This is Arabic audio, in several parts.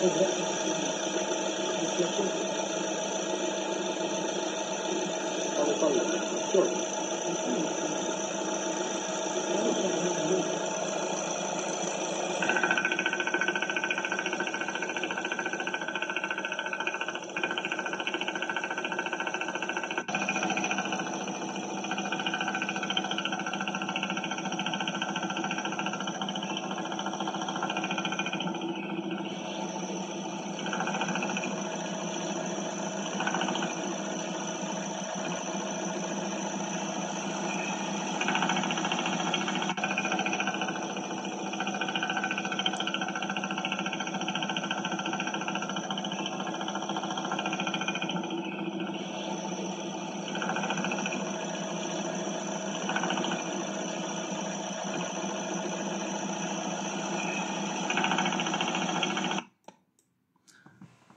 أو يطلق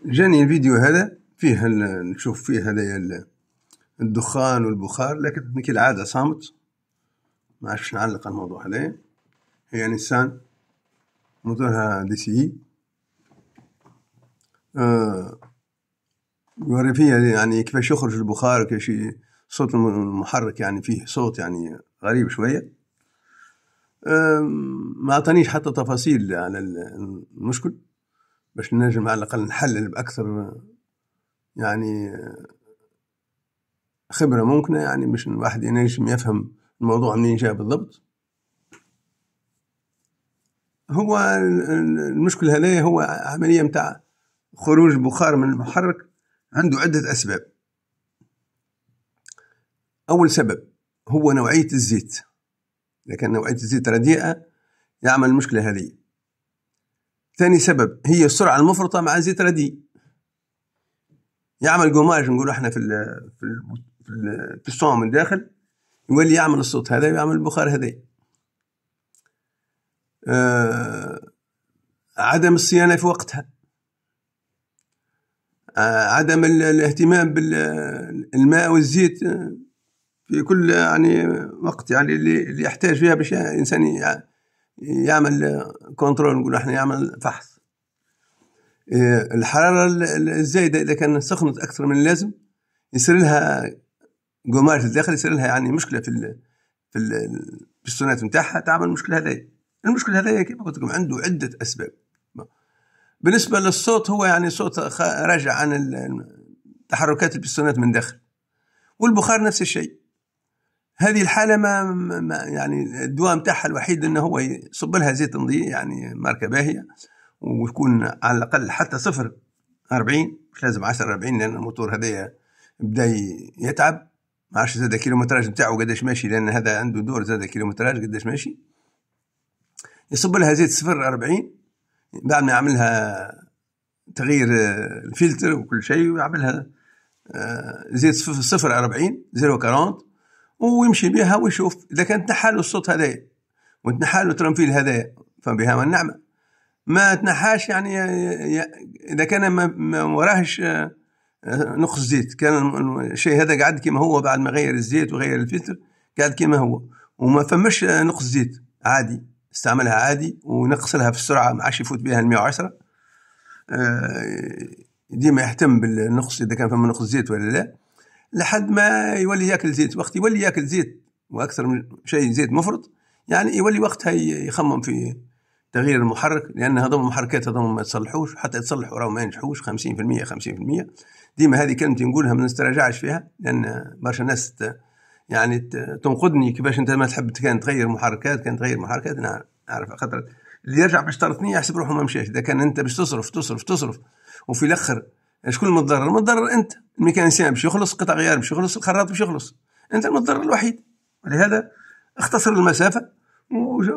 جاني الفيديو هذا فيه نشوف فيه هذا الدخان والبخار لكن كالعادة صامت ما عرفتش نعلق على الموضوع هذايا هي نيسان موتورها دي سي آه يوري فيها يعني كيفاش يخرج البخار وكيفاش صوت المحرك يعني فيه صوت يعني غريب شوية ما عطانيش حتى تفاصيل على المشكل باش نجم على الأقل نحلل بأكثر يعني خبرة ممكنة يعني باش الواحد ينجم يفهم الموضوع منين جاء بالضبط هو المشكلة هذايا هو عملية متاع خروج بخار من المحرك عنده عدة أسباب أول سبب هو نوعية الزيت لكن نوعية الزيت رديئة يعمل المشكلة هذه ثاني سبب هي السرعة المفرطة مع زيت ردي يعمل قماش نقول احنا في الـ في الـ في الصوم من داخل يولي يعمل الصوت هذا ويعمل البخار هذا آه عدم الصيانة في وقتها آه عدم الاهتمام بالماء والزيت آه، في كل يعني وقت يعني اللي يحتاج فيها باش الانسان يعني يعمل كنترول نقول احنا يعمل فحص إيه، الحرارة الزايدة إذا كان سخنت أكثر من اللازم يصير لها في الداخل يصير لها يعني مشكلة في في البستونات نتاعها تعمل المشكلة هذه المشكلة هذه كما قلت لكم عنده عدة أسباب بالنسبة للصوت هو يعني صوت راجع عن تحركات البستونات من داخل والبخار نفس الشيء هذه الحاله ما, ما يعني الدواء نتاعها الوحيد انه هو يصب لها زيت نظيف يعني ماركه باهيه ويكون على الاقل حتى صفر 40 مش لازم 10 40 لان الموتور هذايا بدا يتعب ما عادش زاد الكيلومتراج نتاعو قداش ماشي لان هذا عنده دور زاد الكيلومتراج قداش ماشي يصب لها زيت صفر 40 بعد ما يعملها تغيير الفلتر وكل شيء ويعملها آه، زيت صفر 40 0 40 ويمشي بها ويشوف اذا كان تنحاله الصوت هذايا وتنحاله ترنفيل هذايا فبها نعمة ما تنحاش يعني اذا كان ما وراهش آه، نقص زيت كان الشيء هذا قعد كما هو بعد ما غير الزيت وغير الفلتر قعد كما هو وما فماش آه، نقص زيت عادي استعملها عادي ونقص لها في السرعه ما عادش يفوت بها ال 110 آه، ديما يهتم بالنقص اذا كان فما نقص زيت ولا لا لحد ما يولي ياكل زيت وقت يولي ياكل زيت واكثر من شيء زيت مفرط يعني يولي وقتها يخمم في تغيير المحرك لان هذوما المحركات هذوما ما يتصلحوش حتى يتصلحوا راهم ما ينجحوش 50% 50% ديما هذه كلمتي نقولها ما نسترجعش فيها لان برشا ناس يعني تنقدني كيفاش انت ما تحب كان تغير محركات كان تغير محركات انا اعرف خاطر اللي يرجع باش ترطني يحسب روحه ما مشاش اذا كان انت باش تصرف تصرف تصرف وفي الاخر شكون المتضرر؟ المتضرر انت الميكانيسيان باش يخلص قطع غيار باش يخلص الخراط باش يخلص انت المتضرر الوحيد ولهذا اختصر المسافه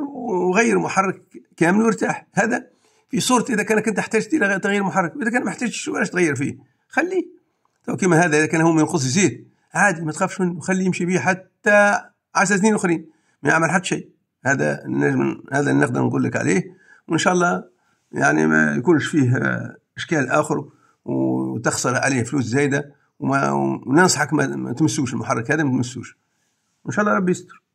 وغير محرك كامل وارتاح هذا في صورة اذا كانك انت احتجت الى تغيير محرك إذا كان ما احتجتش ولاش تغير فيه خليه تو كما هذا اذا كان هو ما ينقص زيت عادي ما تخافش منه خليه يمشي به حتى 10 سنين اخرين ما يعمل حتى شيء هذا نجم هذا اللي نقدر نقول لك عليه وان شاء الله يعني ما يكونش فيه آه، اشكال اخر و وتخسر عليه فلوس زايده وننصحك ما تمسوش المحرك هذا ما تمسوش وان شاء الله ربي يستر